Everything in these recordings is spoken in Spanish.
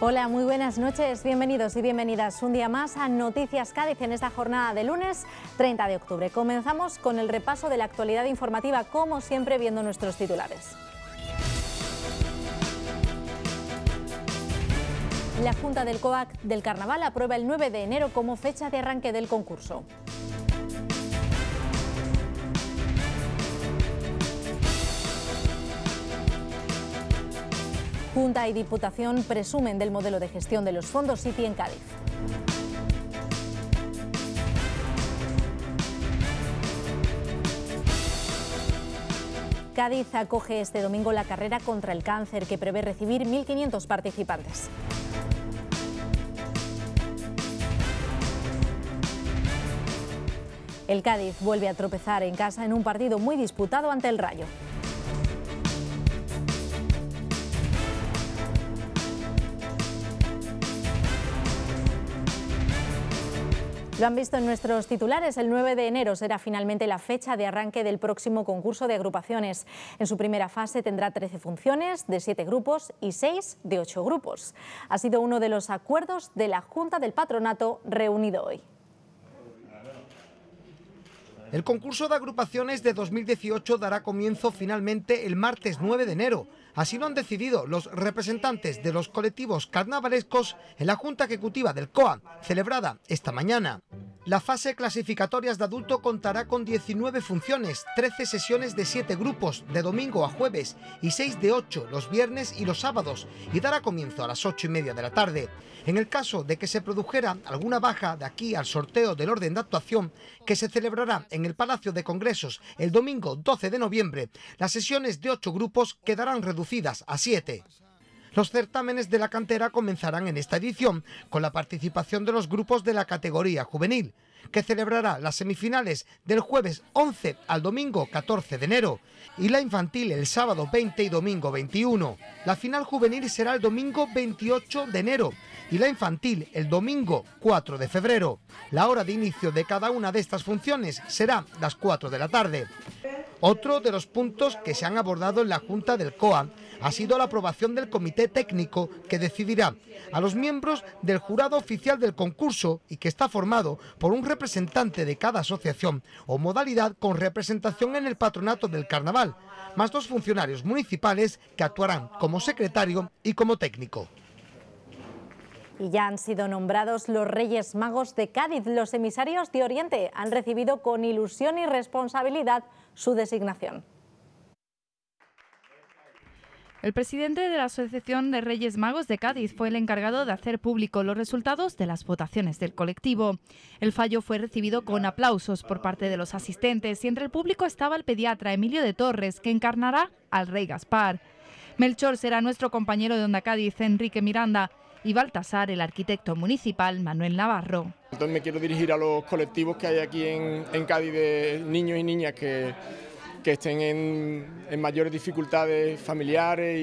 Hola, muy buenas noches, bienvenidos y bienvenidas un día más a Noticias Cádiz en esta jornada de lunes 30 de octubre. Comenzamos con el repaso de la actualidad informativa, como siempre viendo nuestros titulares. La Junta del COAC del Carnaval aprueba el 9 de enero como fecha de arranque del concurso. Junta y Diputación presumen del modelo de gestión de los fondos City en Cádiz. Cádiz acoge este domingo la carrera contra el cáncer que prevé recibir 1.500 participantes. El Cádiz vuelve a tropezar en casa en un partido muy disputado ante el Rayo. Lo han visto en nuestros titulares. El 9 de enero será finalmente la fecha de arranque del próximo concurso de agrupaciones. En su primera fase tendrá 13 funciones de 7 grupos y 6 de 8 grupos. Ha sido uno de los acuerdos de la Junta del Patronato reunido hoy. El concurso de agrupaciones de 2018 dará comienzo finalmente el martes 9 de enero. Así lo han decidido los representantes de los colectivos carnavalescos en la Junta Ejecutiva del COA, celebrada esta mañana. La fase clasificatorias de adulto contará con 19 funciones, 13 sesiones de 7 grupos, de domingo a jueves, y 6 de 8 los viernes y los sábados, y dará comienzo a las 8 y media de la tarde. En el caso de que se produjera alguna baja de aquí al sorteo del orden de actuación, que se celebrará en el Palacio de Congresos el domingo 12 de noviembre, las sesiones de 8 grupos quedarán reducidas a 7. Los certámenes de la cantera comenzarán en esta edición con la participación de los grupos de la categoría juvenil, que celebrará las semifinales del jueves 11 al domingo 14 de enero y la infantil el sábado 20 y domingo 21. La final juvenil será el domingo 28 de enero y la infantil el domingo 4 de febrero. La hora de inicio de cada una de estas funciones será las 4 de la tarde. Otro de los puntos que se han abordado en la Junta del COA ha sido la aprobación del comité técnico que decidirá a los miembros del jurado oficial del concurso y que está formado por un representante de cada asociación o modalidad con representación en el patronato del carnaval, más dos funcionarios municipales que actuarán como secretario y como técnico. Y ya han sido nombrados los Reyes Magos de Cádiz. Los emisarios de Oriente han recibido con ilusión y responsabilidad su designación. El presidente de la Asociación de Reyes Magos de Cádiz fue el encargado de hacer público los resultados de las votaciones del colectivo. El fallo fue recibido con aplausos por parte de los asistentes y entre el público estaba el pediatra Emilio de Torres, que encarnará al rey Gaspar. Melchor será nuestro compañero de Onda Cádiz, Enrique Miranda, y Baltasar, el arquitecto municipal Manuel Navarro. me quiero dirigir a los colectivos que hay aquí en, en Cádiz de niños y niñas que que estén en, mayores dificultades familiares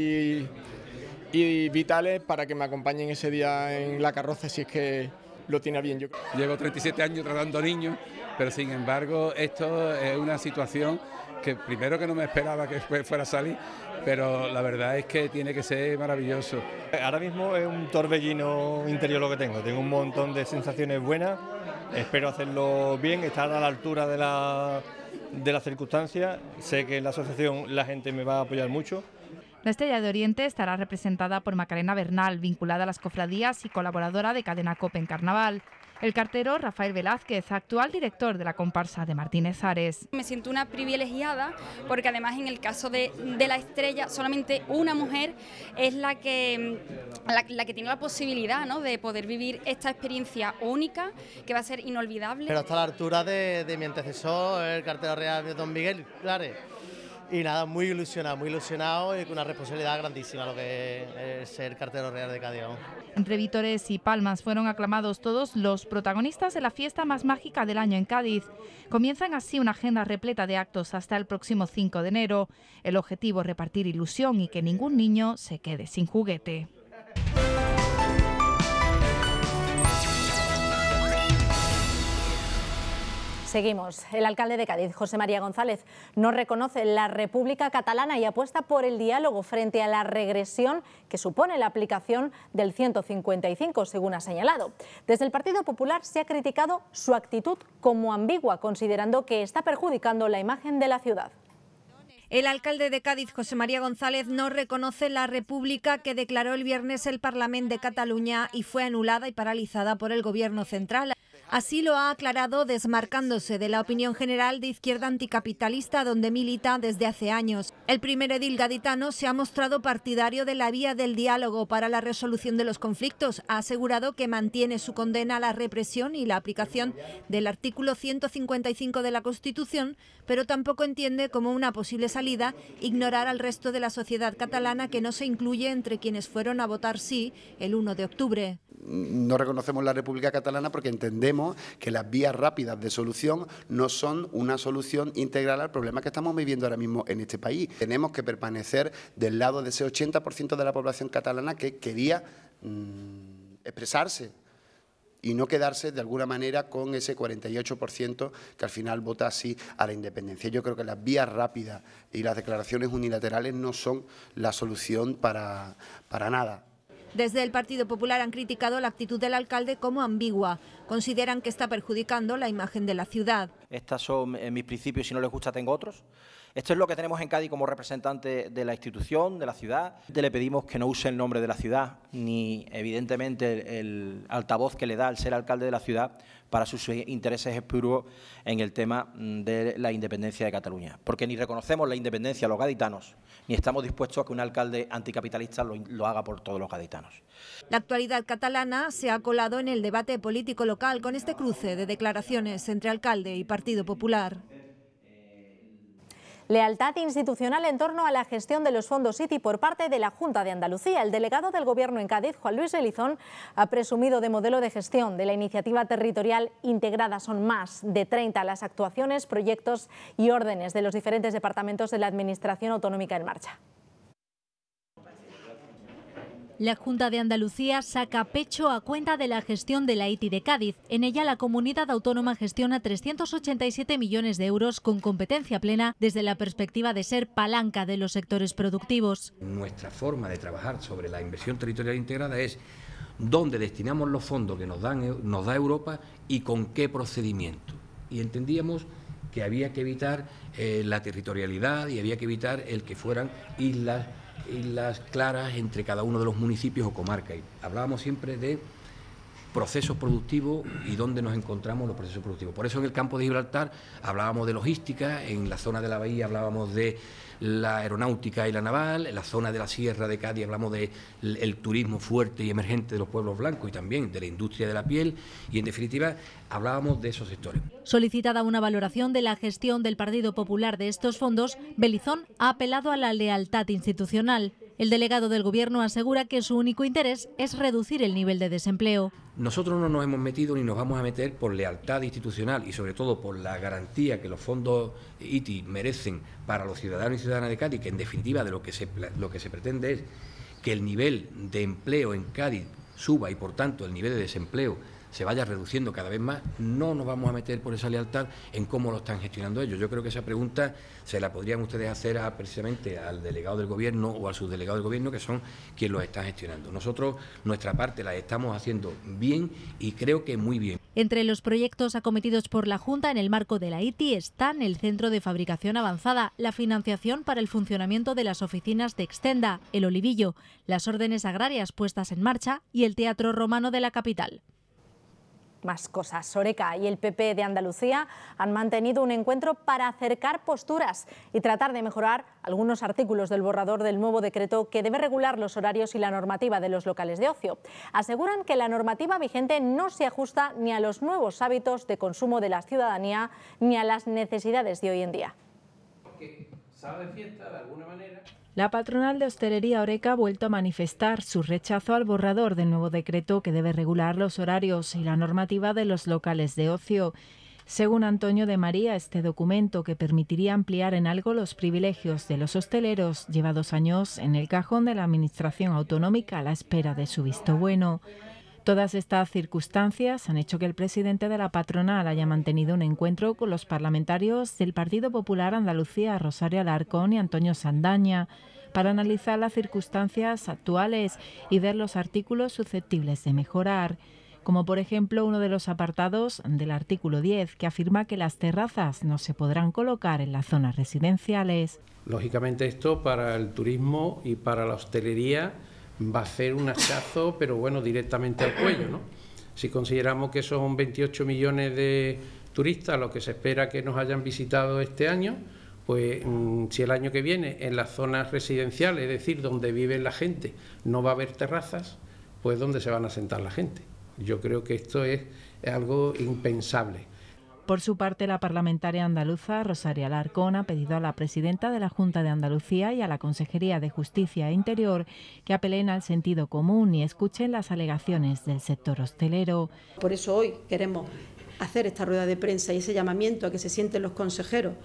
y, vitales para que me acompañen ese día en la carroza si es que lo tiene bien. Yo... Llevo 37 años tratando niños, pero sin embargo esto es una situación que primero que no me esperaba que fuera a salir, pero la verdad es que tiene que ser maravilloso. Ahora mismo es un torbellino interior lo que tengo, tengo un montón de sensaciones buenas, espero hacerlo bien, estar a la altura de la de las circunstancias. Sé que la asociación la gente me va a apoyar mucho. La Estrella de Oriente estará representada por Macarena Bernal, vinculada a las cofradías y colaboradora de Cadena Cope en Carnaval. El cartero Rafael Velázquez, actual director de la comparsa de Martínez Ares. Me siento una privilegiada porque además en el caso de, la estrella solamente una mujer es la que, la, que tiene la posibilidad de poder vivir esta experiencia única que va a ser inolvidable. Pero hasta la altura de, mi antecesor, el cartero real de Don Miguel claro. Y nada, muy ilusionado, muy ilusionado y con una responsabilidad grandísima lo que es ser cartero real de Cádiz. Entre vítores y palmas fueron aclamados todos los protagonistas de la fiesta más mágica del año en Cádiz. Comienzan así una agenda repleta de actos hasta el próximo 5 de enero. El objetivo es repartir ilusión y que ningún niño se quede sin juguete. Seguimos. El alcalde de Cádiz, José María González, no reconoce la República Catalana y apuesta por el diálogo frente a la regresión que supone la aplicación del 155, según ha señalado. Desde el Partido Popular se ha criticado su actitud como ambigua, considerando que está perjudicando la imagen de la ciudad. El alcalde de Cádiz, José María González, no reconoce la república que declaró el viernes el Parlamento de Cataluña y fue anulada y paralizada por el Gobierno central. Así lo ha aclarado desmarcándose de la opinión general de izquierda anticapitalista donde milita desde hace años. El primer edil gaditano se ha mostrado partidario de la vía del diálogo para la resolución de los conflictos. Ha asegurado que mantiene su condena a la represión y la aplicación del artículo 155 de la Constitución, pero tampoco entiende como una posible salida ignorar al resto de la sociedad catalana que no se incluye entre quienes fueron a votar sí el 1 de octubre. No reconocemos la República Catalana porque entendemos que las vías rápidas de solución no son una solución integral al problema que estamos viviendo ahora mismo en este país. Tenemos que permanecer del lado de ese 80% de la población catalana que quería mm, expresarse y no quedarse de alguna manera con ese 48% que al final vota así a la independencia. Yo creo que las vías rápidas y las declaraciones unilaterales no son la solución para nada. Desde el Partido Popular han criticado la actitud del alcalde como ambigua. Consideran que está perjudicando la imagen de la ciudad. Estos son eh, mis principios, si no les gusta tengo otros. Esto es lo que tenemos en Cádiz como representante de la institución, de la ciudad. Este le pedimos que no use el nombre de la ciudad, ni evidentemente el altavoz que le da al ser alcalde de la ciudad para sus eh, intereses espuros en el tema mm, de la independencia de Cataluña. Porque ni reconocemos la independencia a los gaditanos, ni estamos dispuestos a que un alcalde anticapitalista lo, haga por todos los gaditanos. La actualidad catalana se ha colado en el debate político local con este cruce de declaraciones entre alcalde y Partido Popular. Lealtad institucional en torno a la gestión de los fondos City por parte de la Junta de Andalucía. El delegado del Gobierno en Cádiz, Juan Luis Elizón, ha presumido de modelo de gestión de la iniciativa territorial integrada. Son más de 30 las actuaciones, proyectos y órdenes de los diferentes departamentos de la Administración Autonómica en marcha. La Junta de Andalucía saca pecho a cuenta de la gestión de la ITI de Cádiz. En ella la comunidad autónoma gestiona 387 millones de euros con competencia plena desde la perspectiva de ser palanca de los sectores productivos. Nuestra forma de trabajar sobre la inversión territorial integrada es dónde destinamos los fondos que nos, dan, nos da Europa y con qué procedimiento. Y entendíamos que había que evitar eh, la territorialidad y había que evitar el que fueran islas y las claras entre cada uno de los municipios o comarcas. Hablábamos siempre de procesos productivos y dónde nos encontramos los procesos productivos. Por eso en el campo de Gibraltar hablábamos de logística, en la zona de la bahía hablábamos de la aeronáutica y la naval, en la zona de la sierra de Cádiz hablamos del de el turismo fuerte y emergente de los pueblos blancos y también de la industria de la piel y en definitiva hablábamos de esos sectores. Solicitada una valoración de la gestión del Partido Popular de estos fondos, Belizón ha apelado a la lealtad institucional. El delegado del Gobierno asegura que su único interés es reducir el nivel de desempleo. Nosotros no nos hemos metido ni nos vamos a meter por lealtad institucional y sobre todo por la garantía que los fondos ITI merecen para los ciudadanos y ciudadanas de Cádiz, que en definitiva de lo que se, lo que se pretende es que el nivel de empleo en Cádiz suba y por tanto el nivel de desempleo se vaya reduciendo cada vez más, no nos vamos a meter por esa lealtad en cómo lo están gestionando ellos. Yo creo que esa pregunta se la podrían ustedes hacer precisamente al delegado del Gobierno o al subdelegado del Gobierno, que son quienes lo están gestionando. Nosotros, nuestra parte, la estamos haciendo bien y creo que muy bien. Entre los proyectos acometidos por la Junta en el marco de la ITI están el Centro de Fabricación Avanzada, la financiación para el funcionamiento de las oficinas de Extenda, el Olivillo, las órdenes agrarias puestas en marcha y el Teatro Romano de la capital. Más cosas. Soreca y el PP de Andalucía han mantenido un encuentro para acercar posturas y tratar de mejorar algunos artículos del borrador del nuevo decreto que debe regular los horarios y la normativa de los locales de ocio. Aseguran que la normativa vigente no se ajusta ni a los nuevos hábitos de consumo de la ciudadanía ni a las necesidades de hoy en día. de alguna manera. La patronal de Hostelería Oreca ha vuelto a manifestar su rechazo al borrador del nuevo decreto que debe regular los horarios y la normativa de los locales de ocio. Según Antonio de María, este documento que permitiría ampliar en algo los privilegios de los hosteleros lleva dos años en el cajón de la Administración Autonómica a la espera de su visto bueno. Todas estas circunstancias han hecho que el presidente de la patronal haya mantenido un encuentro con los parlamentarios del Partido Popular Andalucía, Rosario Alarcón y Antonio Sandaña, para analizar las circunstancias actuales y ver los artículos susceptibles de mejorar como por ejemplo uno de los apartados del artículo 10 que afirma que las terrazas no se podrán colocar en las zonas residenciales. Lógicamente esto para el turismo y para la hostelería va a hacer un hachazo, pero bueno, directamente al cuello, ¿no? Si consideramos que son 28 millones de turistas los que se espera que nos hayan visitado este año, pues mm, si el año que viene en las zonas residenciales, es decir, donde vive la gente, no va a haber terrazas, pues donde se van a sentar la gente? Yo creo que esto es algo impensable. Por su parte, la parlamentaria andaluza Rosaria Larcón ha pedido a la presidenta de la Junta de Andalucía y a la Consejería de Justicia e Interior que apelen al sentido común y escuchen las alegaciones del sector hostelero. Por eso hoy queremos hacer esta rueda de prensa y ese llamamiento a que se sienten los consejeros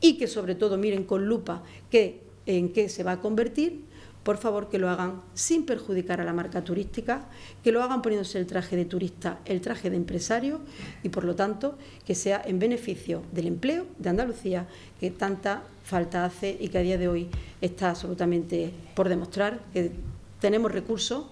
y que sobre todo miren con lupa en qué se va a convertir por favor que lo hagan sin perjudicar a la marca turística, que lo hagan poniéndose el traje de turista, el traje de empresario y por lo tanto que sea en beneficio del empleo de Andalucía que tanta falta hace y que a día de hoy está absolutamente por demostrar que tenemos recursos,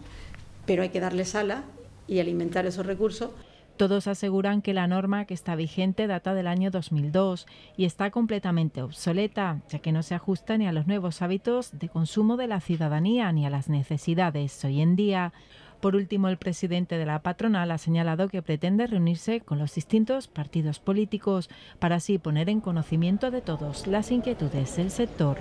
pero hay que darles alas y alimentar esos recursos. Todos aseguran que la norma que está vigente data del año 2002 y está completamente obsoleta, ya que no se ajusta ni a los nuevos hábitos de consumo de la ciudadanía ni a las necesidades hoy en día. Por último, el presidente de la patronal ha señalado que pretende reunirse con los distintos partidos políticos para así poner en conocimiento de todos las inquietudes del sector.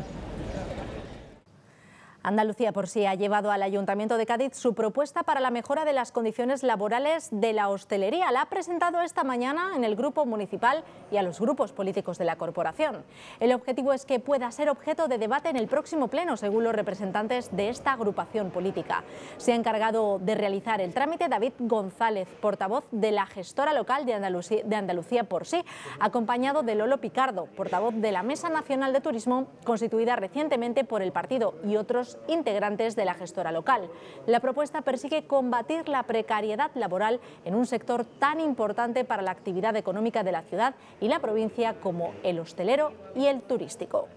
Andalucía por sí ha llevado al Ayuntamiento de Cádiz su propuesta para la mejora de las condiciones laborales de la hostelería. La ha presentado esta mañana en el Grupo Municipal y a los grupos políticos de la Corporación. El objetivo es que pueda ser objeto de debate en el próximo Pleno, según los representantes de esta agrupación política. Se ha encargado de realizar el trámite David González, portavoz de la gestora local de Andalucía, por sí, acompañado de Lolo Picardo, portavoz de la Mesa Nacional de Turismo, constituida recientemente por el partido y otros integrantes de la gestora local. La propuesta persigue combatir la precariedad laboral en un sector tan importante para la actividad económica de la ciudad y la provincia como el hostelero y el turístico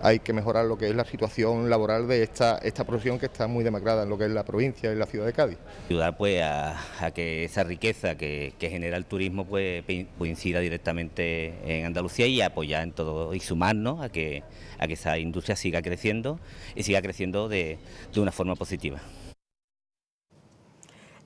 hay que mejorar lo que es la situación laboral de esta, esta profesión que está muy demacrada en lo que es la provincia y la ciudad de Cádiz. Ayudar pues a, que esa riqueza que, genera el turismo pues coincida pues, directamente en Andalucía y apoyar en todo y sumarnos a que, esa industria siga creciendo y siga creciendo de una forma positiva.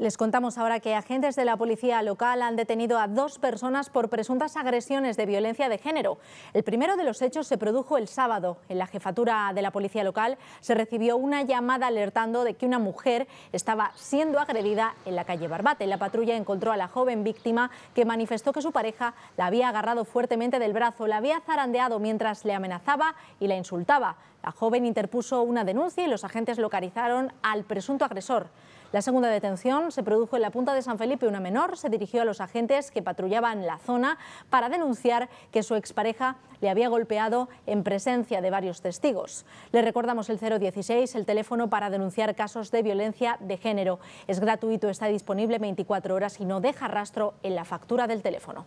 Les contamos ahora que agentes de la policía local han detenido a dos personas por presuntas agresiones de violencia de género. El primero de los hechos se produjo el sábado. En la jefatura de la policía local se recibió una llamada alertando de que una mujer estaba siendo agredida en la calle Barbate. La patrulla encontró a la joven víctima que manifestó que su pareja la había agarrado fuertemente del brazo, la había zarandeado mientras le amenazaba y la insultaba. La joven interpuso una denuncia y los agentes localizaron al presunto agresor. La segunda detención se produjo en la punta de San Felipe. Una menor se dirigió a los agentes que patrullaban la zona para denunciar que su expareja le había golpeado en presencia de varios testigos. Le recordamos el 016, el teléfono para denunciar casos de violencia de género. Es gratuito, está disponible 24 horas y no deja rastro en la factura del teléfono.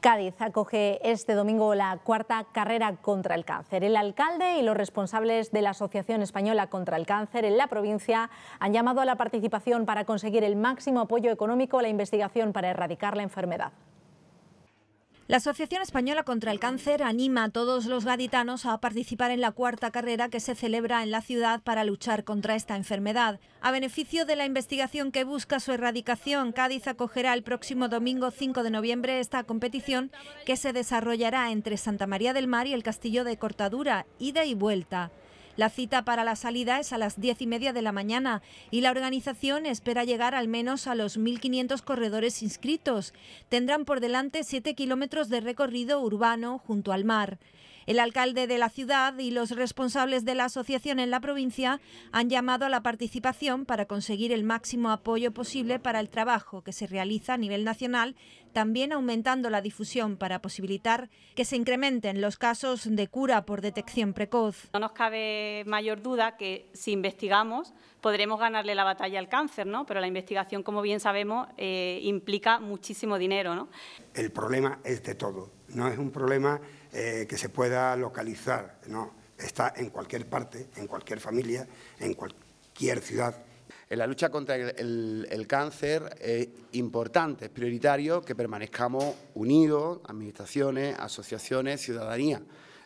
Cádiz acoge este domingo la cuarta carrera contra el cáncer. El alcalde y los responsables de la Asociación Española contra el Cáncer en la provincia han llamado a la participación para conseguir el máximo apoyo económico a la investigación para erradicar la enfermedad. La Asociación Española contra el Cáncer anima a todos los gaditanos a participar en la cuarta carrera que se celebra en la ciudad para luchar contra esta enfermedad. A beneficio de la investigación que busca su erradicación, Cádiz acogerá el próximo domingo 5 de noviembre esta competición que se desarrollará entre Santa María del Mar y el Castillo de Cortadura, ida y vuelta. La cita para la salida es a las diez y media de la mañana y la organización espera llegar al menos a los 1.500 corredores inscritos. Tendrán por delante siete kilómetros de recorrido urbano junto al mar. El alcalde de la ciudad y los responsables de la asociación en la provincia han llamado a la participación para conseguir el máximo apoyo posible para el trabajo que se realiza a nivel nacional, también aumentando la difusión para posibilitar que se incrementen los casos de cura por detección precoz. No nos cabe mayor duda que si investigamos podremos ganarle la batalla al cáncer, ¿no? pero la investigación, como bien sabemos, eh, implica muchísimo dinero. ¿no? El problema es de todo, no es un problema eh, que se pueda localizar, no, está en cualquier parte, en cualquier familia, en cualquier ciudad. En la lucha contra el, cáncer es importante, es prioritario que permanezcamos unidos, administraciones, asociaciones, ciudadanía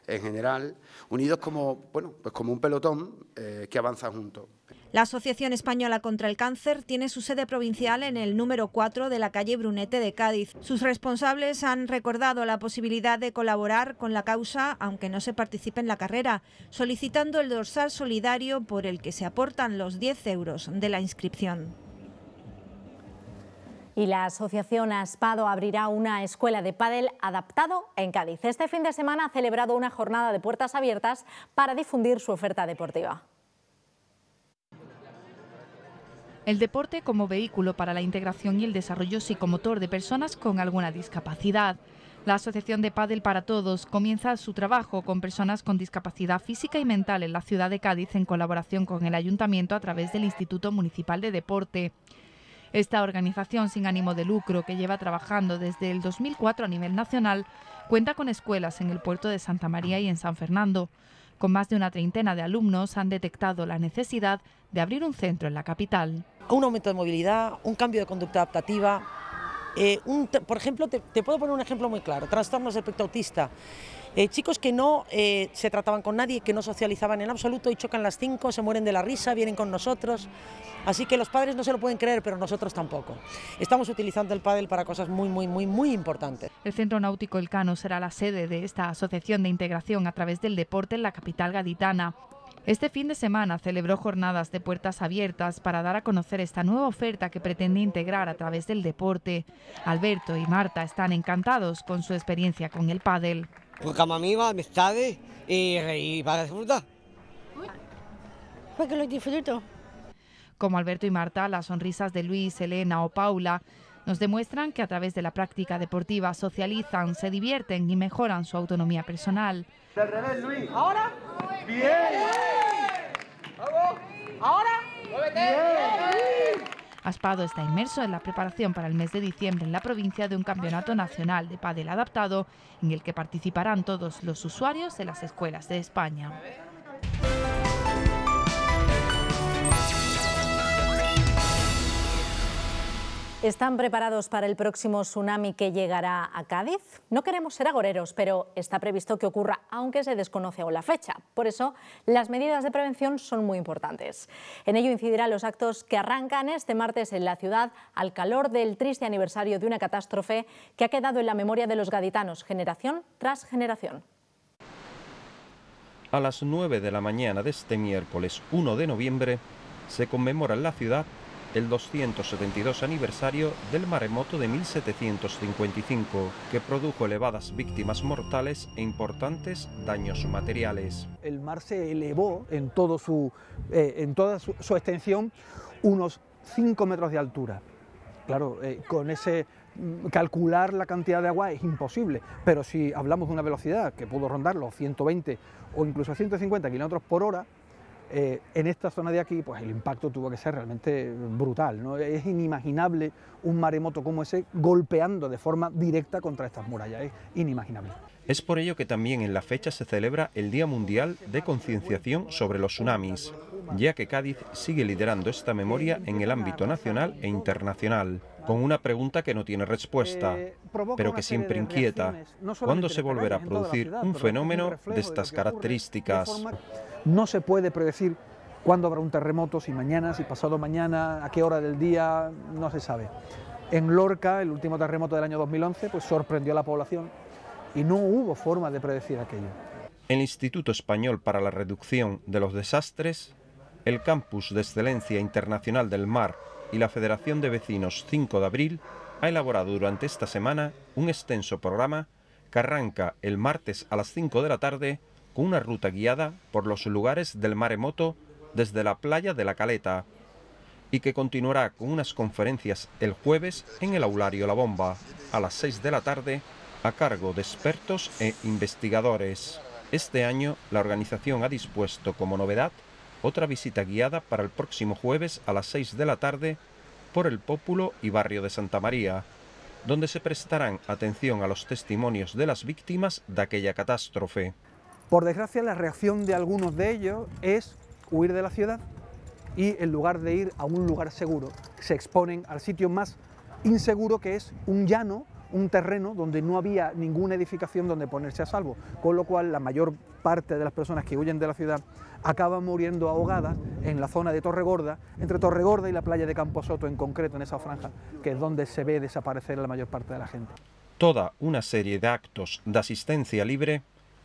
en general, unidos como, bueno, pues como un pelotón eh, que avanza juntos. La Asociación Española contra el Cáncer tiene su sede provincial en el número 4 de la calle Brunete de Cádiz. Sus responsables han recordado la posibilidad de colaborar con la causa, aunque no se participe en la carrera, solicitando el dorsal solidario por el que se aportan los 10 euros de la inscripción. Y la Asociación Aspado abrirá una escuela de pádel adaptado en Cádiz. Este fin de semana ha celebrado una jornada de puertas abiertas para difundir su oferta deportiva. el deporte como vehículo para la integración y el desarrollo psicomotor de personas con alguna discapacidad. La Asociación de Padel para Todos comienza su trabajo con personas con discapacidad física y mental en la ciudad de Cádiz en colaboración con el Ayuntamiento a través del Instituto Municipal de Deporte. Esta organización sin ánimo de lucro, que lleva trabajando desde el 2004 a nivel nacional, cuenta con escuelas en el puerto de Santa María y en San Fernando. Con más de una treintena de alumnos han detectado la necesidad de abrir un centro en la capital. Un aumento de movilidad, un cambio de conducta adaptativa. Eh, por ejemplo, te, puedo poner un ejemplo muy claro, trastornos de espectro autista. Eh, chicos que no eh, se trataban con nadie, que no socializaban en absoluto y chocan las cinco, se mueren de la risa, vienen con nosotros. Así que los padres no se lo pueden creer, pero nosotros tampoco. Estamos utilizando el pádel para cosas muy, muy, muy, muy importantes. El Centro Náutico El Cano será la sede de esta asociación de integración a través del deporte en la capital gaditana. Este fin de semana celebró jornadas de puertas abiertas para dar a conocer esta nueva oferta que pretende integrar a través del deporte. Alberto y Marta están encantados con su experiencia con el pádel. Porque pues como amigos, amistades y para disfrutar. Porque pues lo disfruto. Como Alberto y Marta, las sonrisas de Luis, Elena o Paula nos demuestran que a través de la práctica deportiva socializan, se divierten y mejoran su autonomía personal. revés, Luis. ¿Ahora? ¡Bien! ¡Vamos! ¿Ahora? ¡Muévete! Aspado está inmerso en la preparación para el mes de diciembre en la provincia de un campeonato nacional de pádel adaptado en el que participarán todos los usuarios de las escuelas de España. ¿Están preparados para el próximo tsunami que llegará a Cádiz? No queremos ser agoreros, pero está previsto que ocurra, aunque se desconoce aún la fecha. Por eso, las medidas de prevención son muy importantes. En ello incidirán los actos que arrancan este martes en la ciudad al calor del triste aniversario de una catástrofe que ha quedado en la memoria de los gaditanos generación tras generación. A las 9 de la mañana de este miércoles 1 de noviembre se conmemora en la ciudad el 272 aniversario del maremoto de 1755, que produjo elevadas víctimas mortales e importantes daños materiales. El mar se elevó en, todo su, eh, toda su, extensión unos 5 metros de altura. Claro, eh, con ese mm, calcular la cantidad de agua es imposible, pero si hablamos de una velocidad que pudo rondar los 120 o incluso 150 kilómetros por hora, eh, en esta zona de aquí, pues el impacto tuvo que ser realmente brutal. Es inimaginable un maremoto como ese golpeando de forma directa contra estas murallas. Es inimaginable. Es por ello que también en la fecha se celebra el Día Mundial de Concienciación sobre los Tsunamis, ya que Cádiz sigue liderando esta memoria en el ámbito nacional e internacional con una pregunta que no tiene respuesta, eh, pero que siempre inquieta. ¿Cuándo se volverá a producir un fenómeno de estas características? No se puede predecir cuándo habrá un terremoto, si mañana, si pasado mañana, a qué hora del día, no se sabe. En Lorca, el último terremoto del año 2011, pues sorprendió a la población y no hubo forma de predecir aquello. El Instituto Español para la Reducción de los Desastres, el Campus de Excelencia Internacional del Mar y la Federación de Vecinos 5 de Abril ha elaborado durante esta semana un extenso programa que arranca el martes a las 5 de la tarde con una ruta guiada por los lugares del maremoto desde la playa de la Caleta y que continuará con unas conferencias el jueves en el aulario La Bomba a las 6 de la tarde a cargo de expertos e investigadores. Este año la organización ha dispuesto como novedad otra visita guiada para el próximo jueves a las 6 de la tarde por el Pópulo y barrio de Santa María, donde se prestarán atención a los testimonios de las víctimas de aquella catástrofe. Por desgracia, la reacción de algunos de ellos es huir de la ciudad y en lugar de ir a un lugar seguro, se exponen al sitio más inseguro que es un llano un terreno donde no había ninguna edificación donde ponerse a salvo, con lo cual la mayor parte de las personas que huyen de la ciudad acaban muriendo ahogadas en la zona de Torregorda, entre Torregorda y la playa de Camposoto en concreto, en esa franja, que es donde se ve desaparecer la mayor parte de la gente. Toda una serie de actos de asistencia libre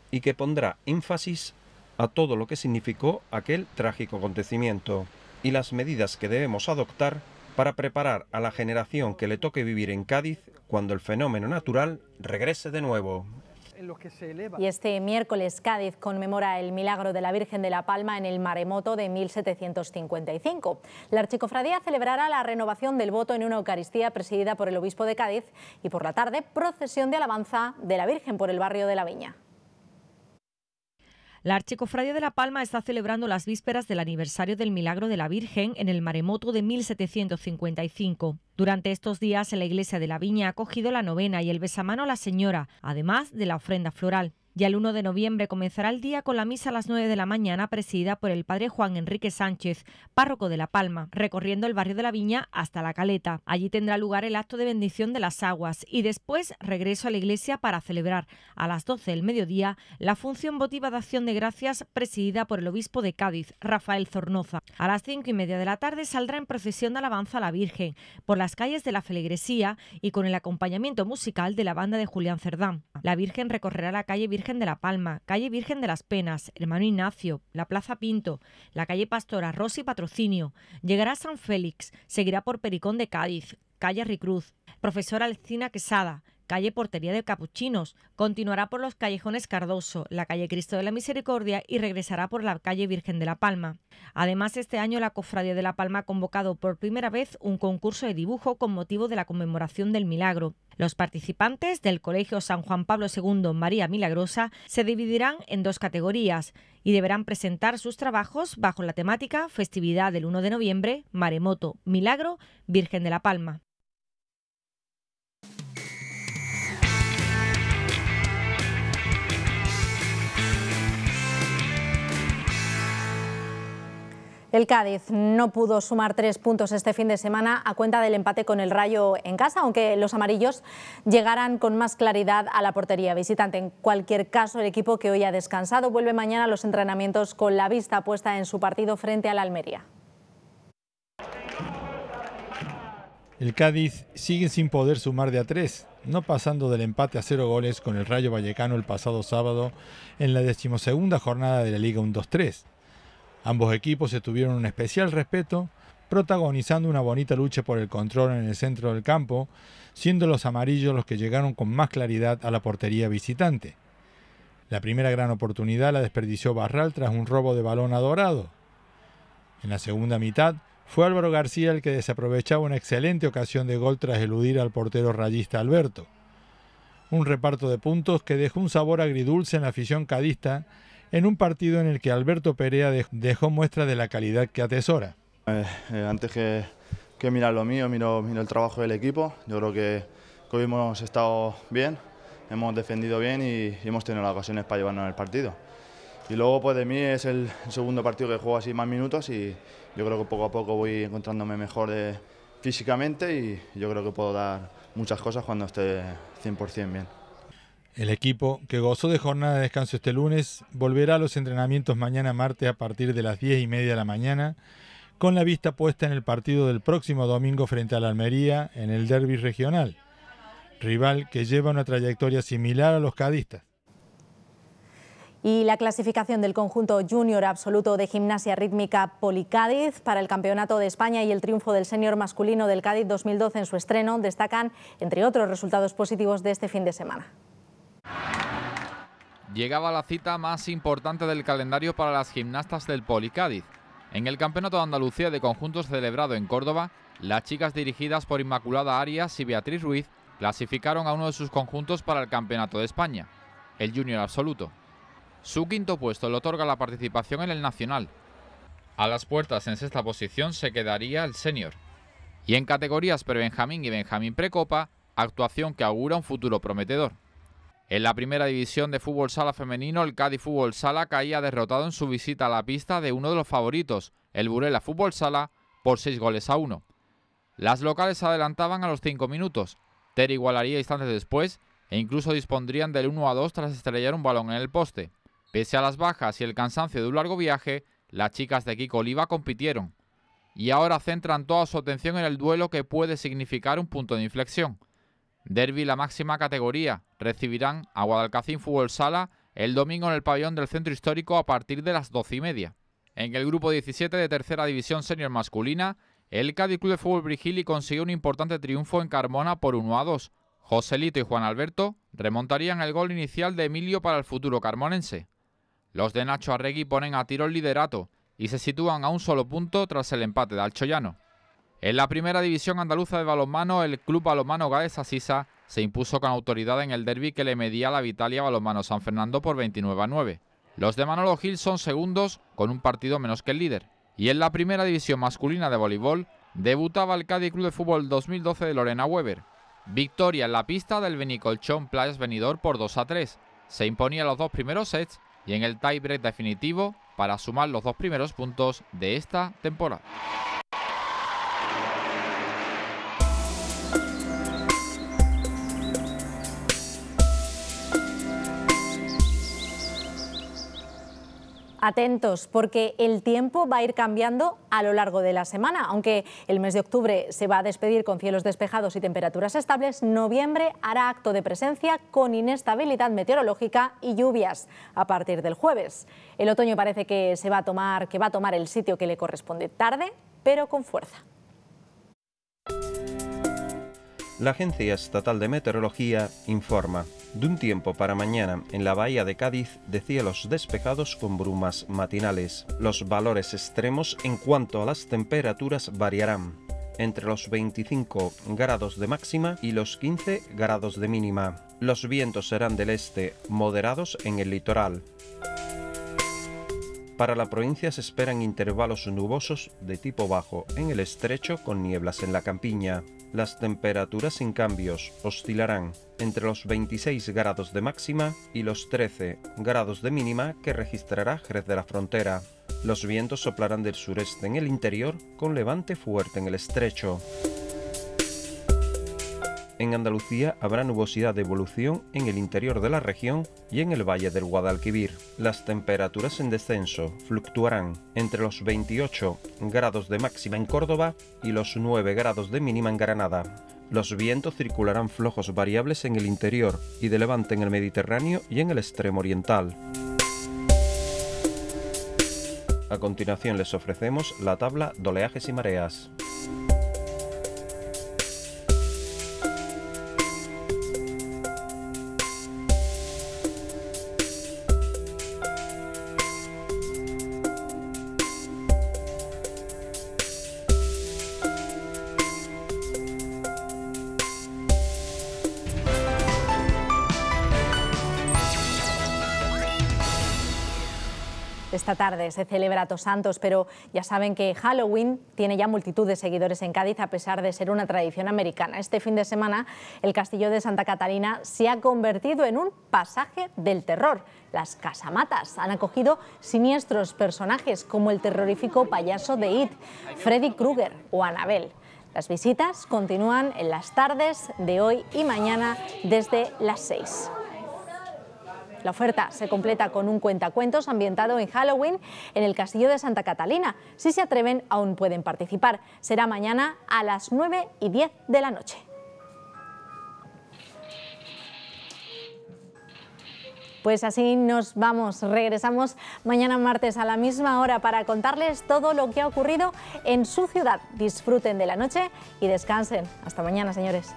y que pondrá énfasis a todo lo que significó aquel trágico acontecimiento y las medidas que debemos adoptar para preparar a la generación que le toque vivir en Cádiz cuando el fenómeno natural regrese de nuevo. Y este miércoles Cádiz conmemora el milagro de la Virgen de la Palma en el maremoto de 1755. La Archicofradía celebrará la renovación del voto en una Eucaristía presidida por el obispo de Cádiz y por la tarde procesión de alabanza de la Virgen por el barrio de la Viña. La Archicofradía de La Palma está celebrando las vísperas del aniversario del milagro de la Virgen en el maremoto de 1755. Durante estos días, la iglesia de la Viña ha cogido la novena y el besamano a la Señora, además de la ofrenda floral. ...y el 1 de noviembre comenzará el día con la misa a las 9 de la mañana presidida por el padre Juan Enrique Sánchez, párroco de La Palma, recorriendo el barrio de la Viña hasta La Caleta. Allí tendrá lugar el acto de bendición de las aguas y después regreso a la iglesia para celebrar a las 12 del mediodía la función votiva de acción de gracias presidida por el obispo de Cádiz, Rafael Zornoza. A las 5 y media de la tarde saldrá en procesión de alabanza a la Virgen por las calles de la Felegresía... y con el acompañamiento musical de la banda de Julián Cerdán. La Virgen recorrerá la calle Virgen de la Palma, calle Virgen de las Penas, Hermano Ignacio, la Plaza Pinto, la calle Pastora, Rosy Patrocinio, llegará a San Félix, seguirá por Pericón de Cádiz, calle Ricruz, profesora Alcina Quesada, calle Portería de Capuchinos, continuará por los callejones Cardoso, la calle Cristo de la Misericordia y regresará por la calle Virgen de la Palma. Además, este año la Cofradía de la Palma ha convocado por primera vez un concurso de dibujo con motivo de la conmemoración del milagro. Los participantes del Colegio San Juan Pablo II María Milagrosa se dividirán en dos categorías y deberán presentar sus trabajos bajo la temática Festividad del 1 de noviembre, Maremoto, Milagro, Virgen de la Palma. El Cádiz no pudo sumar tres puntos este fin de semana a cuenta del empate con el Rayo en casa, aunque los amarillos llegaran con más claridad a la portería visitante. En cualquier caso, el equipo que hoy ha descansado vuelve mañana a los entrenamientos con la vista puesta en su partido frente al Almería. El Cádiz sigue sin poder sumar de a tres, no pasando del empate a cero goles con el Rayo Vallecano el pasado sábado en la decimosegunda jornada de la Liga 1-2-3. Ambos equipos se tuvieron un especial respeto, protagonizando una bonita lucha por el control en el centro del campo, siendo los amarillos los que llegaron con más claridad a la portería visitante. La primera gran oportunidad la desperdició Barral tras un robo de balón adorado. En la segunda mitad fue Álvaro García el que desaprovechaba una excelente ocasión de gol tras eludir al portero rayista Alberto. Un reparto de puntos que dejó un sabor agridulce en la afición cadista, en un partido en el que Alberto Perea dejó muestra de la calidad que atesora. Eh, eh, antes que, mirar lo mío, miro, el trabajo del equipo. Yo creo que, hemos estado bien, hemos defendido bien y, hemos tenido las ocasiones para llevarnos el partido. Y luego, pues de mí es el, segundo partido que juego así más minutos y yo creo que poco a poco voy encontrándome mejor físicamente y yo creo que puedo dar muchas cosas cuando esté 100% bien. El equipo, que gozó de jornada de descanso este lunes, volverá a los entrenamientos mañana martes a partir de las 10 y media de la mañana, con la vista puesta en el partido del próximo domingo frente a la Almería en el derby regional, rival que lleva una trayectoria similar a los cadistas. Y la clasificación del conjunto junior absoluto de gimnasia rítmica Policádiz para el Campeonato de España y el triunfo del senior masculino del Cádiz 2012 en su estreno destacan, entre otros resultados positivos de este fin de semana. Llegaba la cita más importante del calendario para las gimnastas del Policádiz. En el Campeonato de Andalucía de Conjuntos celebrado en Córdoba, las chicas dirigidas por Inmaculada Arias y Beatriz Ruiz clasificaron a uno de sus conjuntos para el Campeonato de España, el Junior Absoluto. Su quinto puesto le otorga la participación en el Nacional. A las puertas en sexta posición se quedaría el Senior. Y en categorías pre-Benjamín y Benjamín Precopa, actuación que augura un futuro prometedor. En la primera división de fútbol sala femenino, el Cádiz Fútbol Sala caía derrotado en su visita a la pista de uno de los favoritos, el Burela Fútbol Sala, por 6 goles a 1. Las locales adelantaban a los 5 minutos. Ter igualaría instantes después e incluso dispondrían del 1 a 2 tras estrellar un balón en el poste. Pese a las bajas y el cansancio de un largo viaje, las chicas de Kiko Oliva compitieron. Y ahora centran toda su atención en el duelo que puede significar un punto de inflexión. Derby la máxima categoría. Recibirán a Guadalcacín Fútbol Sala el domingo en el pabellón del centro histórico a partir de las 12 y media. En el grupo 17 de tercera división senior masculina, el Cádiz Club de Fútbol Brigili consiguió un importante triunfo en Carmona por 1 a 2. Joselito y Juan Alberto remontarían el gol inicial de Emilio para el futuro carmonense. Los de Nacho Arregui ponen a tiro el liderato y se sitúan a un solo punto tras el empate de Alchoyano. En la primera división andaluza de balonmano, el club balonmano Gades Asisa se impuso con autoridad en el derby que le medía la Vitalia Balonmano San Fernando por 29 a 9. Los de Manolo Gil son segundos con un partido menos que el líder. Y en la primera división masculina de voleibol, debutaba el Cádiz Club de Fútbol 2012 de Lorena Weber. Victoria en la pista del Benicolchón Playas Venidor por 2 a 3. Se imponía los dos primeros sets y en el tiebreak definitivo para sumar los dos primeros puntos de esta temporada. atentos porque el tiempo va a ir cambiando a lo largo de la semana. Aunque el mes de octubre se va a despedir con cielos despejados y temperaturas estables, noviembre hará acto de presencia con inestabilidad meteorológica y lluvias a partir del jueves. El otoño parece que se va a tomar, que va a tomar el sitio que le corresponde tarde, pero con fuerza. La Agencia Estatal de Meteorología informa de un tiempo para mañana en la bahía de Cádiz de cielos despejados con brumas matinales. Los valores extremos en cuanto a las temperaturas variarán entre los 25 grados de máxima y los 15 grados de mínima. Los vientos serán del este, moderados en el litoral. Para la provincia se esperan intervalos nubosos de tipo bajo en el estrecho con nieblas en la campiña. Las temperaturas sin cambios oscilarán entre los 26 grados de máxima y los 13 grados de mínima que registrará Jerez de la Frontera. Los vientos soplarán del sureste en el interior con levante fuerte en el estrecho en Andalucía habrá nubosidad de evolución en el interior de la región y en el valle del Guadalquivir. Las temperaturas en descenso fluctuarán entre los 28 grados de máxima en Córdoba y los 9 grados de mínima en Granada. Los vientos circularán flojos variables en el interior y de levante en el Mediterráneo y en el extremo oriental. A continuación les ofrecemos la tabla de oleajes y mareas. Esta tarde se celebra Tos Santos, pero ya saben que Halloween tiene ya multitud de seguidores en Cádiz a pesar de ser una tradición americana. Este fin de semana el castillo de Santa Catalina se ha convertido en un pasaje del terror. Las casamatas han acogido siniestros personajes como el terrorífico payaso de It, Freddy Krueger o Anabel. Las visitas continúan en las tardes de hoy y mañana desde las 6. La oferta se completa con un cuentacuentos ambientado en Halloween en el Castillo de Santa Catalina. Si se atreven, aún pueden participar. Será mañana a las 9 y 10 de la noche. Pues así nos vamos, regresamos mañana martes a la misma hora para contarles todo lo que ha ocurrido en su ciudad. Disfruten de la noche y descansen. Hasta mañana, señores.